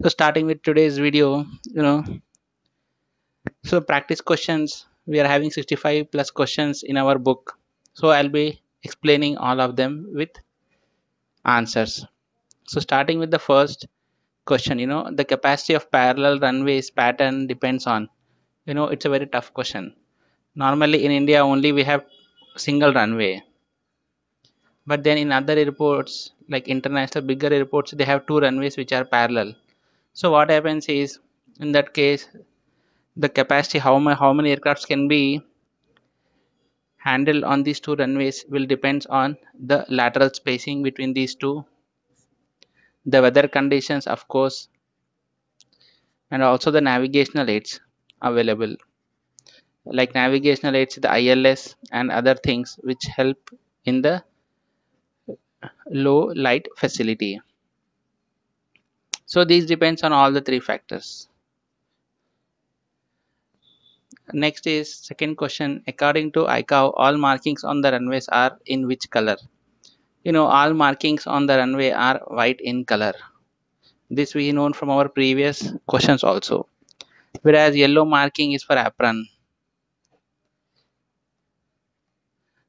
so starting with today's video you know so practice questions we are having 65 plus questions in our book so i'll be explaining all of them with answers so starting with the first question you know the capacity of parallel runways pattern depends on you know it's a very tough question normally in india only we have single runway but then in other airports like international bigger airports they have two runways which are parallel so what happens is in that case the capacity how, many, how many aircrafts can be handled on these two runways will depends on the lateral spacing between these two the weather conditions of course and also the navigational aids available like navigational aids the ILS and other things which help in the low light facility so this depends on all the three factors. Next is second question. According to ICAO, all markings on the runways are in which color? You know, all markings on the runway are white in color. This we know from our previous questions also. Whereas yellow marking is for apron.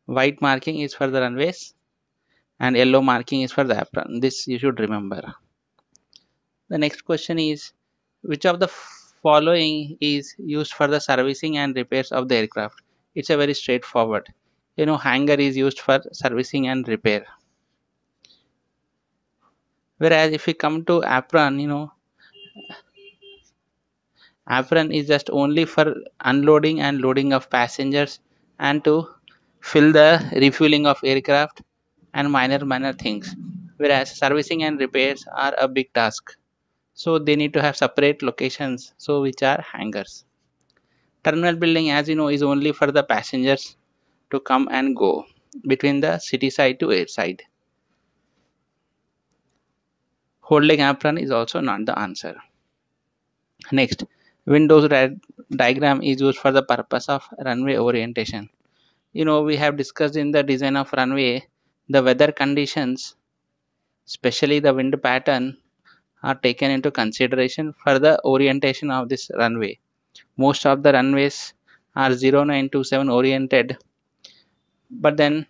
White marking is for the runways and yellow marking is for the apron. This you should remember the next question is which of the following is used for the servicing and repairs of the aircraft it's a very straightforward you know hangar is used for servicing and repair whereas if we come to apron you know apron is just only for unloading and loading of passengers and to fill the refueling of aircraft and minor minor things whereas servicing and repairs are a big task so they need to have separate locations so which are hangars terminal building as you know is only for the passengers to come and go between the city side to air side holding apron is also not the answer next windows diagram is used for the purpose of runway orientation you know we have discussed in the design of runway the weather conditions especially the wind pattern are taken into consideration for the orientation of this runway. Most of the runways are 0927 oriented but then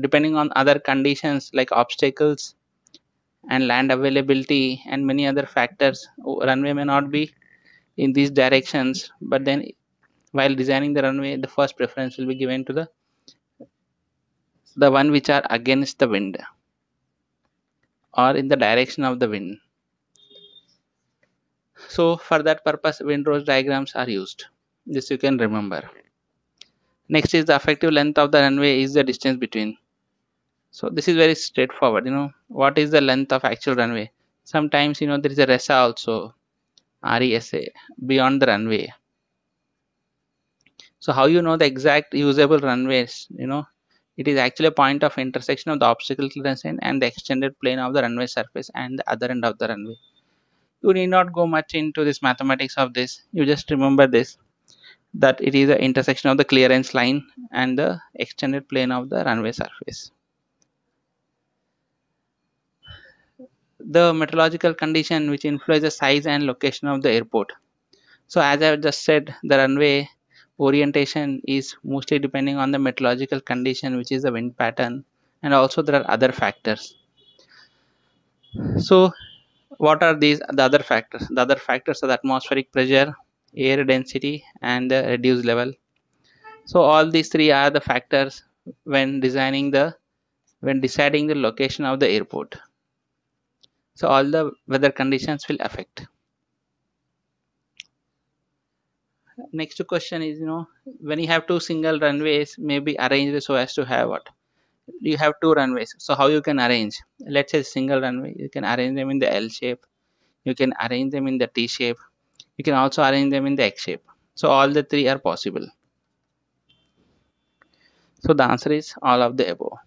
depending on other conditions like obstacles and land availability and many other factors runway may not be in these directions but then while designing the runway the first preference will be given to the the one which are against the wind or in the direction of the wind so for that purpose windrose diagrams are used this you can remember next is the effective length of the runway is the distance between so this is very straightforward you know what is the length of actual runway sometimes you know there is a RESA also RESA beyond the runway so how you know the exact usable runways you know it is actually a point of intersection of the obstacle clearance and the extended plane of the runway surface and the other end of the runway you need not go much into this mathematics of this you just remember this that it is the intersection of the clearance line and the extended plane of the runway surface the meteorological condition which influences size and location of the airport so as i just said the runway orientation is mostly depending on the meteorological condition which is the wind pattern and also there are other factors so what are these the other factors the other factors are the atmospheric pressure air density and the reduced level so all these three are the factors when designing the when deciding the location of the airport so all the weather conditions will affect next question is you know when you have two single runways maybe arranged so as to have what you have two runways so how you can arrange let's say single runway you can arrange them in the L shape you can arrange them in the T shape you can also arrange them in the X shape so all the three are possible so the answer is all of the above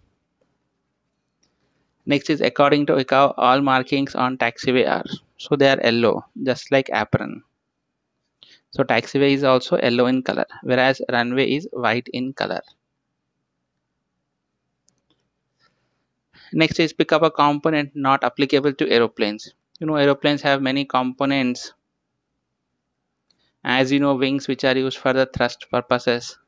next is according to ICAO all markings on taxiway are so they are yellow just like apron so taxiway is also yellow in color whereas runway is white in color next is pick up a component not applicable to aeroplanes you know aeroplanes have many components as you know wings which are used for the thrust purposes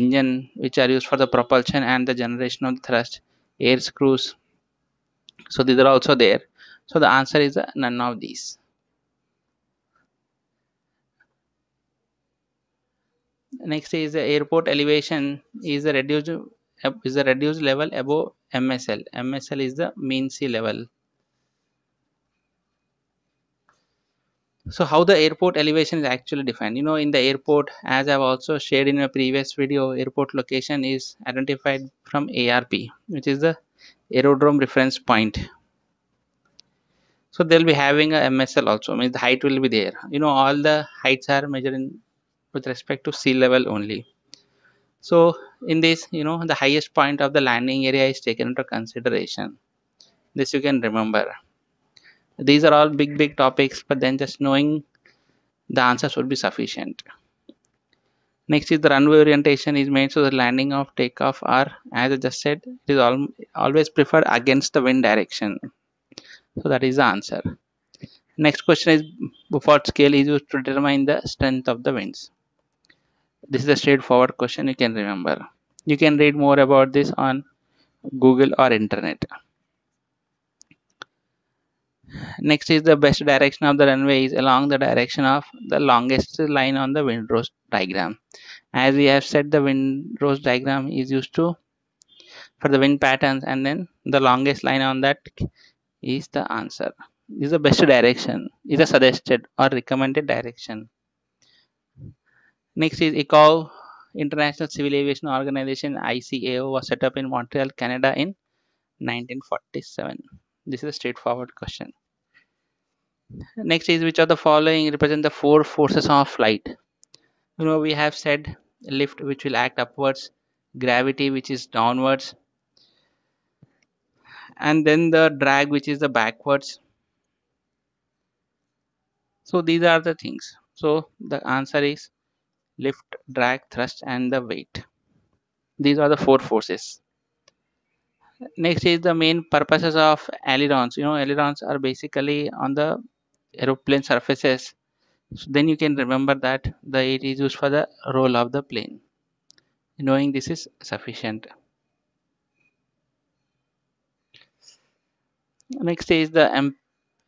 engine which are used for the propulsion and the generation of thrust air screws so these are also there so the answer is none of these next is the airport elevation is a reduced is a reduced level above MSL. MSL is the mean sea level. So how the airport elevation is actually defined. You know, in the airport, as I've also shared in my previous video, airport location is identified from ARP, which is the aerodrome reference point. So they'll be having a MSL also, means the height will be there. You know, all the heights are measured in, with respect to sea level only so in this you know the highest point of the landing area is taken into consideration this you can remember these are all big big topics but then just knowing the answers would be sufficient next is the runway orientation is made so the landing of takeoff or as i just said it is al always preferred against the wind direction so that is the answer next question is Before scale is used to determine the strength of the winds this is a straightforward question you can remember. You can read more about this on Google or internet. Next is the best direction of the runway is along the direction of the longest line on the windrose diagram. As we have said, the windrose diagram is used to for the wind patterns and then the longest line on that is the answer. Is the best direction, is a suggested or recommended direction. Next is ICAO, International Civil Aviation Organization, ICAO was set up in Montreal, Canada in 1947. This is a straightforward question. Next is which of the following represent the four forces of flight? You know, we have said lift which will act upwards, gravity which is downwards, and then the drag which is the backwards. So these are the things. So the answer is lift, drag, thrust and the weight. These are the four forces. Next is the main purposes of ailerons. You know ailerons are basically on the aeroplane surfaces. So then you can remember that the it is used for the roll of the plane. Knowing this is sufficient. Next is the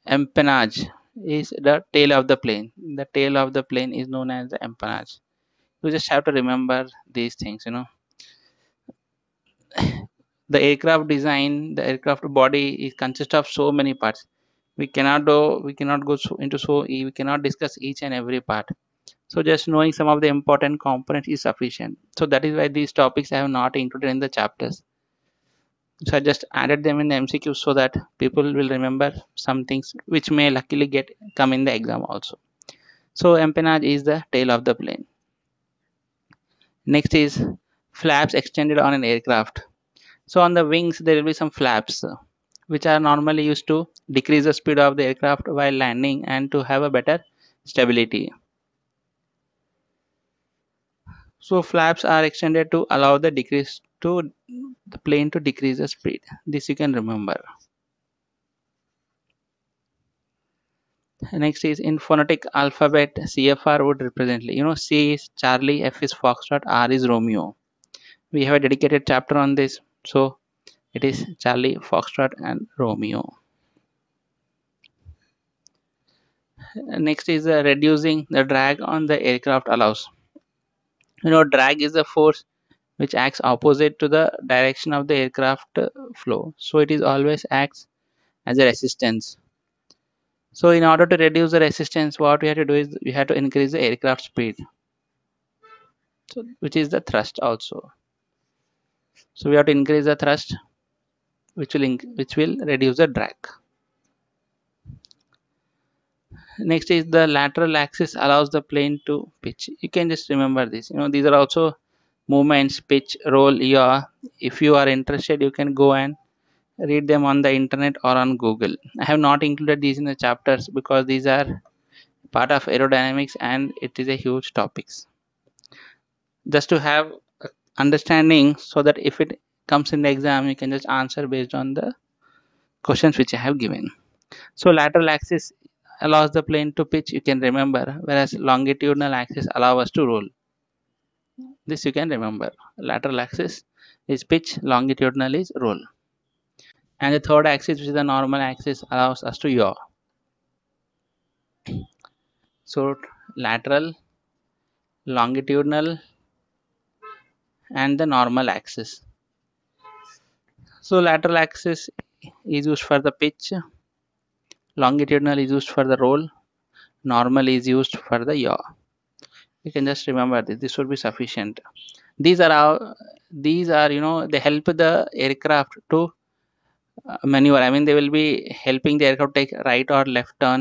empennage is the tail of the plane. The tail of the plane is known as the empennage you just have to remember these things you know the aircraft design the aircraft body is consists of so many parts we cannot do we cannot go so into so we cannot discuss each and every part so just knowing some of the important components is sufficient so that is why these topics i have not included in the chapters so i just added them in the mcq so that people will remember some things which may luckily get come in the exam also so empennage is the tail of the plane next is flaps extended on an aircraft so on the wings there will be some flaps which are normally used to decrease the speed of the aircraft while landing and to have a better stability so flaps are extended to allow the decrease to the plane to decrease the speed this you can remember next is in phonetic alphabet cfr would represent you know c is charlie f is foxtrot r is romeo we have a dedicated chapter on this so it is charlie foxtrot and romeo next is uh, reducing the drag on the aircraft allows you know drag is the force which acts opposite to the direction of the aircraft flow so it is always acts as a resistance so in order to reduce the resistance, what we have to do is we have to increase the aircraft speed, so, which is the thrust also. So we have to increase the thrust, which will which will reduce the drag. Next is the lateral axis allows the plane to pitch. You can just remember this. You know these are also movements, pitch, roll, yaw. If you are interested, you can go and read them on the internet or on google i have not included these in the chapters because these are part of aerodynamics and it is a huge topics just to have understanding so that if it comes in the exam you can just answer based on the questions which i have given so lateral axis allows the plane to pitch you can remember whereas longitudinal axis allow us to roll this you can remember lateral axis is pitch longitudinal is roll and the third axis which is the normal axis allows us to yaw so lateral longitudinal and the normal axis so lateral axis is used for the pitch longitudinal is used for the roll normal is used for the yaw you can just remember this this would be sufficient these are our these are you know they help the aircraft to uh, maneuver i mean they will be helping the aircraft take right or left turn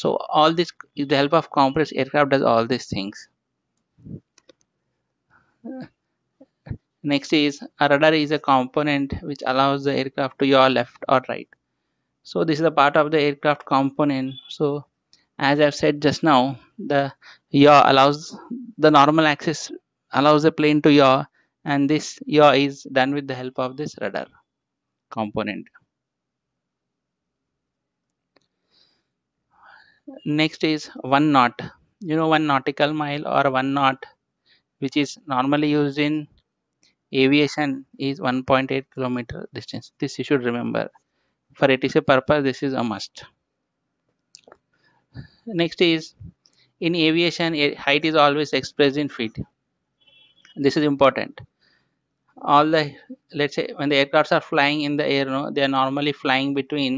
so all this the help of compressed aircraft does all these things next is a radar is a component which allows the aircraft to yaw left or right so this is a part of the aircraft component so as i've said just now the yaw allows the normal axis allows the plane to yaw and this yaw is done with the help of this radar component. Next is one knot. You know one nautical mile or one knot which is normally used in aviation is 1.8 kilometer distance. This you should remember. For ATC purpose this is a must. Next is in aviation height is always expressed in feet. This is important all the let's say when the aircrafts are flying in the air no, they are normally flying between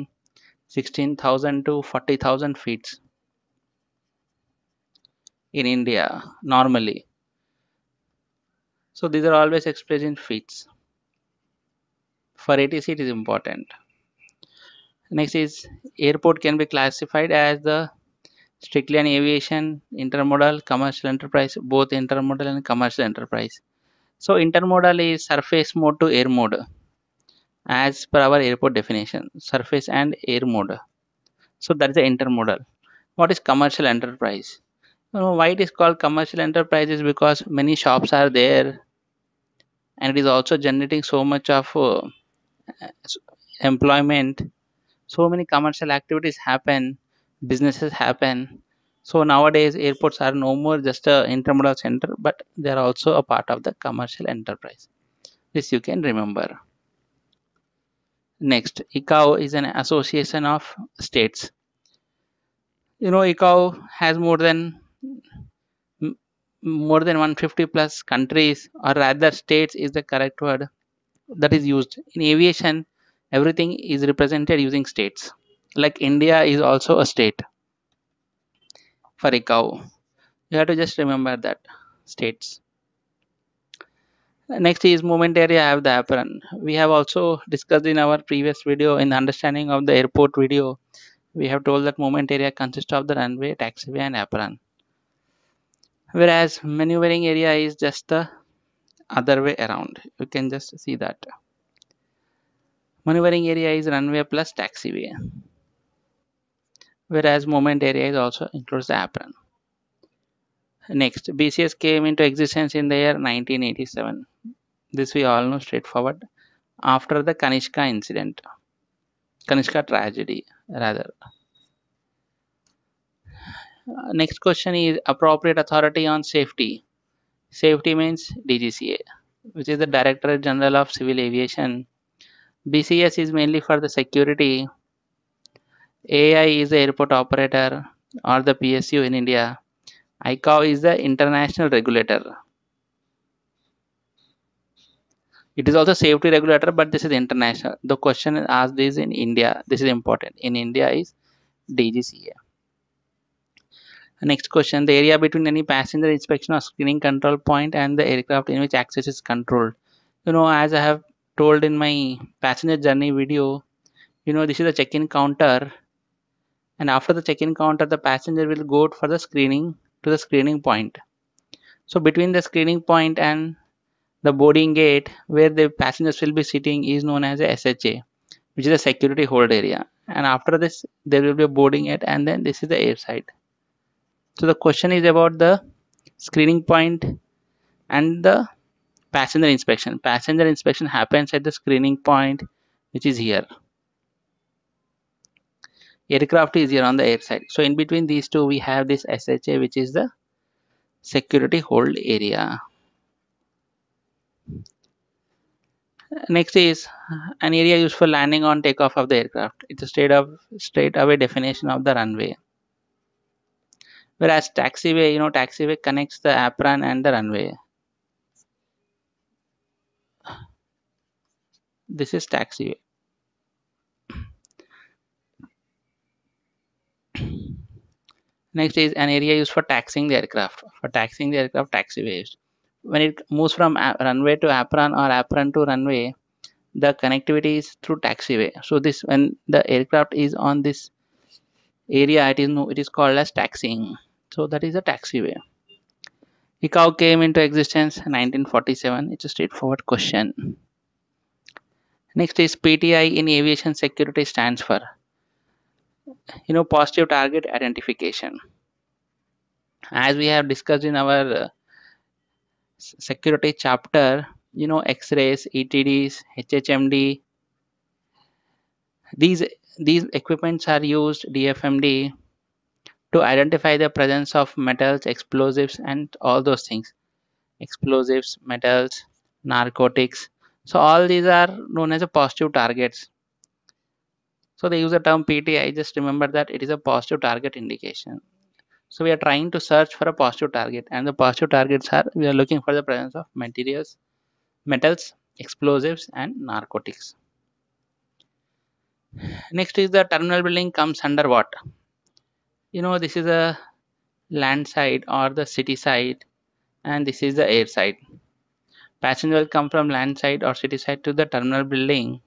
16000 to 40000 feet in india normally so these are always expressed in feet for atc it is important next is airport can be classified as the strictly an aviation intermodal commercial enterprise both intermodal and commercial enterprise so intermodal is surface mode to air mode as per our airport definition, surface and air mode. So that is the intermodal. What is commercial enterprise? You know, why it is called commercial enterprise is because many shops are there and it is also generating so much of uh, employment. So many commercial activities happen, businesses happen. So nowadays airports are no more just a intermodal center, but they are also a part of the commercial enterprise. This you can remember. Next, ICAO is an association of states. You know, ICAO has more than more than 150 plus countries or rather states is the correct word that is used in aviation everything is represented using states like india is also a state for a cow you have to just remember that states next is movement area i have the apron we have also discussed in our previous video in understanding of the airport video we have told that movement area consists of the runway taxiway and apron whereas maneuvering area is just the other way around you can just see that maneuvering area is runway plus taxiway whereas moment area is also includes the apron. Next, BCS came into existence in the year 1987. This we all know straightforward. After the Kanishka incident, Kanishka tragedy rather. Next question is appropriate authority on safety. Safety means DGCA, which is the Director General of Civil Aviation. BCS is mainly for the security AI is the airport operator or the PSU in India. ICAO is the international regulator. It is also safety regulator, but this is international. The question asked is in India. This is important. In India is DGCA. Next question. The area between any passenger inspection or screening control point and the aircraft in which access is controlled. You know, as I have told in my passenger journey video, you know, this is a check-in counter and after the check-in counter the passenger will go for the screening to the screening point so between the screening point and the boarding gate where the passengers will be sitting is known as a SHA which is a security hold area and after this there will be a boarding gate and then this is the airside so the question is about the screening point and the passenger inspection passenger inspection happens at the screening point which is here aircraft is here on the air side so in between these two we have this SHA which is the security hold area next is an area used for landing on takeoff of the aircraft it's a straight up straight away definition of the runway whereas taxiway you know taxiway connects the apron and the runway this is taxiway Next is an area used for taxing the aircraft. For taxing the aircraft, taxiway When it moves from runway to apron or apron to runway, the connectivity is through taxiway. So this when the aircraft is on this area, it is it is called as taxiing. So that is a taxiway. ICAO came into existence in 1947. It's a straightforward question. Next is PTI in aviation security stands for you know positive target identification as we have discussed in our uh, security chapter you know x-rays etds hhmd these these equipments are used dfmd to identify the presence of metals explosives and all those things explosives metals narcotics so all these are known as positive targets so they use the term PTI. Just remember that it is a positive target indication. So we are trying to search for a positive target and the positive targets are we are looking for the presence of materials, metals, explosives and narcotics. Next is the terminal building comes under what? You know this is a land side or the city side and this is the air side. Passengers will come from land side or city side to the terminal building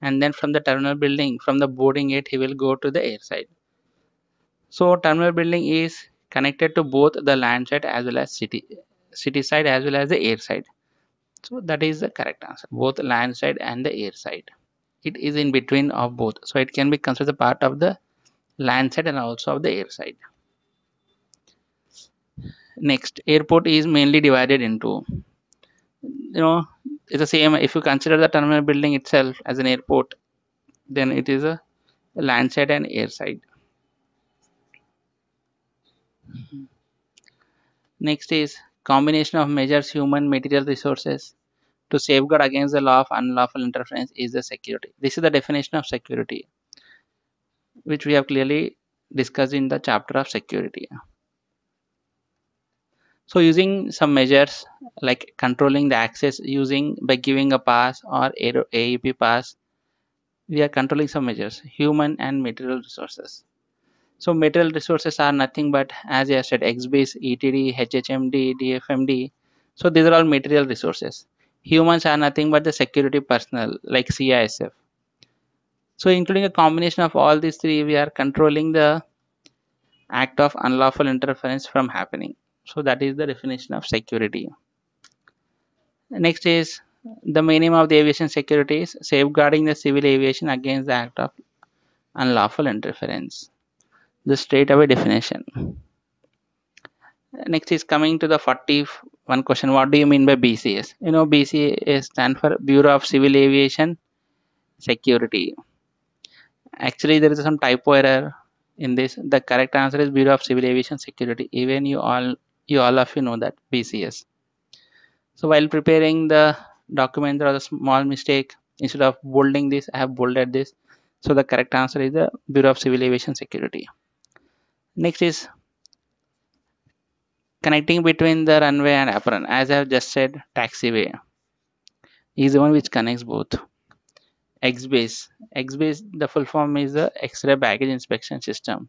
and then from the terminal building from the boarding gate he will go to the airside. So terminal building is connected to both the land side as well as city city side as well as the air side. So that is the correct answer both land side and the air side. It is in between of both so it can be considered part of the land side and also of the air side. Next airport is mainly divided into you know it's the same if you consider the terminal building itself as an airport then it is a landside and airside mm -hmm. next is combination of measures human material resources to safeguard against the law of unlawful interference is the security this is the definition of security which we have clearly discussed in the chapter of security so using some measures like controlling the access using by giving a pass or AEP pass, we are controlling some measures, human and material resources. So material resources are nothing but as I said, XBase, ETD, HHMD, DFMD. So these are all material resources. Humans are nothing but the security personnel like CISF. So including a combination of all these three, we are controlling the act of unlawful interference from happening so that is the definition of security next is the main aim of the aviation security is safeguarding the civil aviation against the act of unlawful interference the straightaway definition next is coming to the 41 question what do you mean by bcs you know bcs stand for bureau of civil aviation security actually there is some typo error in this the correct answer is bureau of civil aviation security even you all you all of you know that BCS. So while preparing the document there was a small mistake instead of bolding this I have bolded this so the correct answer is the Bureau of Civil Aviation Security. Next is connecting between the runway and apron as I have just said taxiway is the one which connects both. X base. X base. the full form is the X-ray baggage inspection system.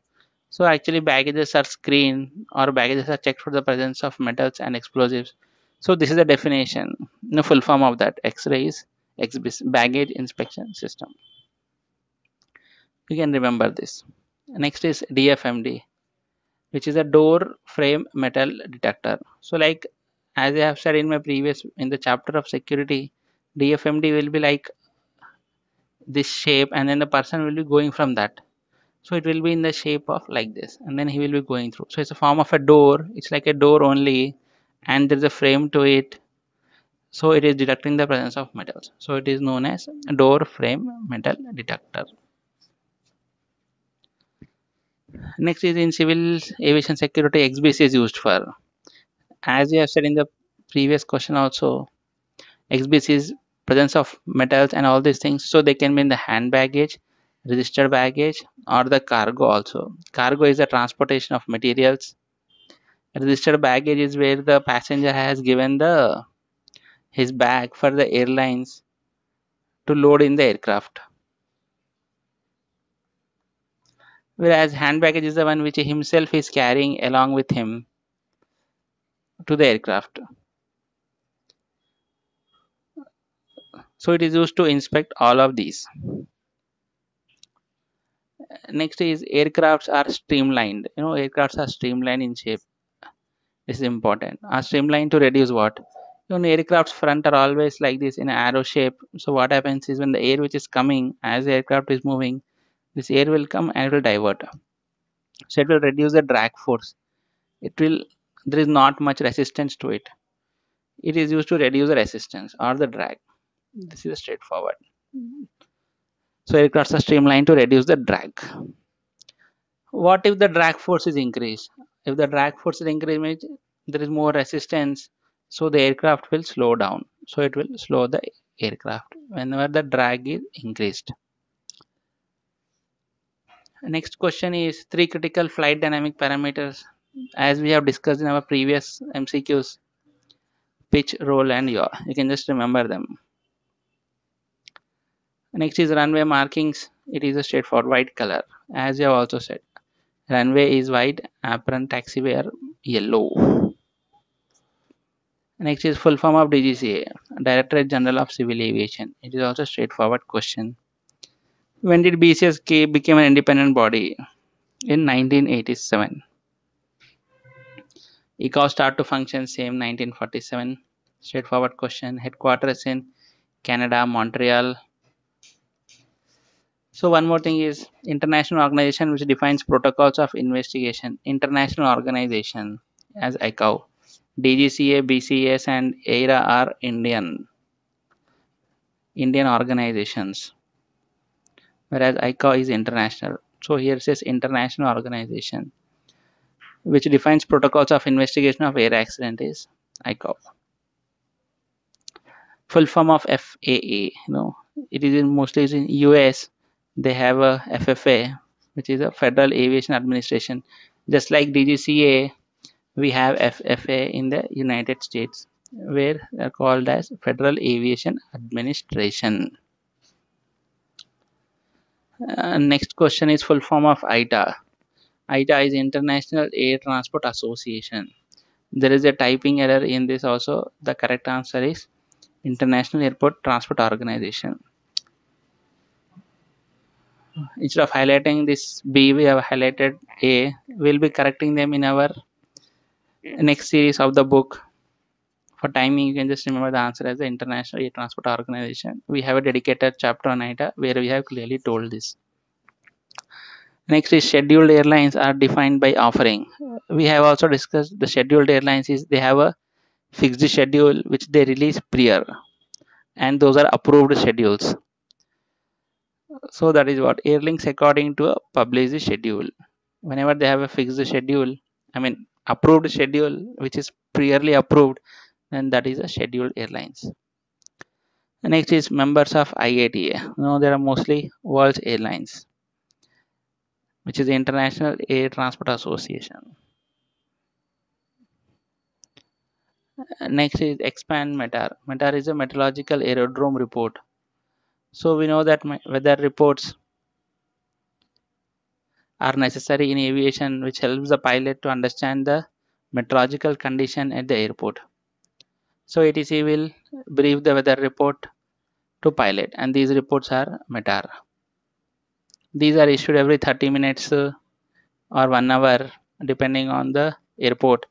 So actually baggages are screened or baggages are checked for the presence of metals and explosives. So this is the definition, the full form of that x rays baggage inspection system. You can remember this. Next is DFMD, which is a door frame metal detector. So like as I have said in my previous, in the chapter of security, DFMD will be like this shape and then the person will be going from that so it will be in the shape of like this and then he will be going through so it's a form of a door it's like a door only and there's a frame to it so it is detecting the presence of metals so it is known as door frame metal detector next is in civil aviation security xbc is used for as we have said in the previous question also xbc is presence of metals and all these things so they can be in the hand baggage registered baggage or the cargo also cargo is the transportation of materials registered baggage is where the passenger has given the his bag for the airlines to load in the aircraft whereas hand baggage is the one which he himself is carrying along with him to the aircraft so it is used to inspect all of these next is aircrafts are streamlined you know aircrafts are streamlined in shape this is important are streamlined to reduce what you know aircraft's front are always like this in arrow shape so what happens is when the air which is coming as the aircraft is moving this air will come and it will divert so it will reduce the drag force it will there is not much resistance to it it is used to reduce the resistance or the drag this is straightforward mm-hmm. So aircrafts are streamlined to reduce the drag. What if the drag force is increased? If the drag force is increased, there is more resistance, so the aircraft will slow down. So it will slow the aircraft whenever the drag is increased. Next question is three critical flight dynamic parameters as we have discussed in our previous MCQs pitch, roll and yaw. You can just remember them next is runway markings it is a straightforward white color as you have also said runway is white apron taxiway are yellow next is full form of dgca directorate general of civil aviation it is also straightforward question when did bcsk became an independent body in 1987 ECOS start to function same 1947 straightforward question headquarters in Canada Montreal so one more thing is international organization which defines protocols of investigation, international organization as ICAO. DGCA, BCS and ERA are Indian, Indian organizations, whereas ICAO is international. So here says international organization which defines protocols of investigation of air accident is ICAO. Full form of FAA, you know, it is in mostly in US they have a FFA which is a Federal Aviation Administration just like DGCA we have FFA in the United States where they're called as Federal Aviation Administration. Uh, next question is full form of ITA. ITA is International Air Transport Association. There is a typing error in this also. The correct answer is International Airport Transport Organization instead of highlighting this B we have highlighted A we'll be correcting them in our next series of the book for timing you can just remember the answer as the international air transport organization we have a dedicated chapter on ita where we have clearly told this next is scheduled airlines are defined by offering we have also discussed the scheduled airlines is they have a fixed schedule which they release prior and those are approved schedules so that is what airlinks according to a published schedule whenever they have a fixed schedule i mean approved schedule which is pre-early approved then that is a scheduled airlines the next is members of IATA now there are mostly world airlines which is the international air transport association next is expand METAR. METAR is a meteorological aerodrome report so we know that weather reports are necessary in aviation which helps the pilot to understand the meteorological condition at the airport. So ATC will brief the weather report to pilot and these reports are METAR. These are issued every 30 minutes uh, or 1 hour depending on the airport.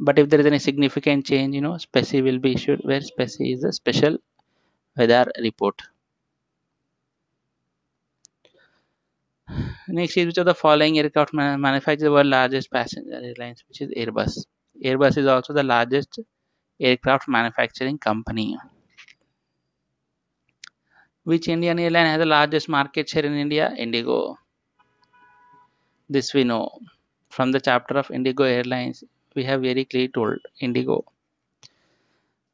But if there is any significant change, you know, SPECI will be issued where SPECI is a special weather report. Next is which of the following aircraft manufacturer, manufactures the world's largest passenger airlines, which is Airbus. Airbus is also the largest aircraft manufacturing company. Which Indian airline has the largest market share in India? Indigo. This we know from the chapter of Indigo Airlines. We have very clearly told Indigo.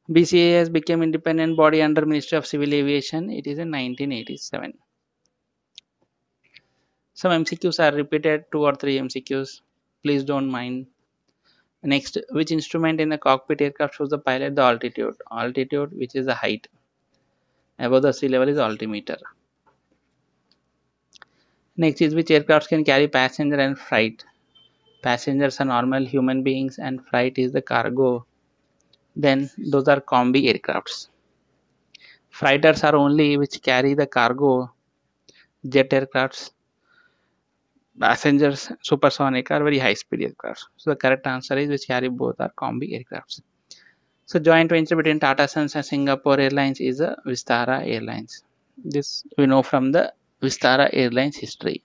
BCA has become independent body under Ministry of Civil Aviation. It is in 1987 some mcqs are repeated two or three mcqs please don't mind next which instrument in the cockpit aircraft shows the pilot the altitude altitude which is the height above the sea level is altimeter next is which aircraft can carry passenger and freight passengers are normal human beings and freight is the cargo then those are combi aircrafts freighters are only which carry the cargo jet aircrafts passengers supersonic or very high speed aircraft. So the correct answer is which both are combi aircrafts. So joint venture between Tata Sons and Singapore Airlines is a Vistara Airlines. This we know from the Vistara Airlines history.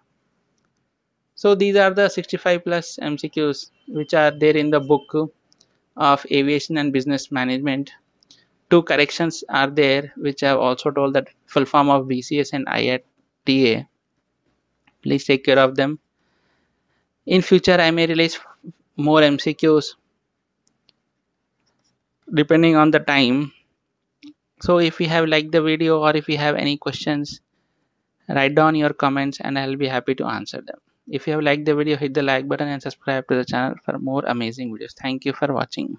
So these are the 65 plus MCQs which are there in the book of aviation and business management. Two corrections are there which I have also told that full form of BCS and IATA please take care of them in future i may release more mcqs depending on the time so if you have liked the video or if you have any questions write down your comments and i'll be happy to answer them if you have liked the video hit the like button and subscribe to the channel for more amazing videos thank you for watching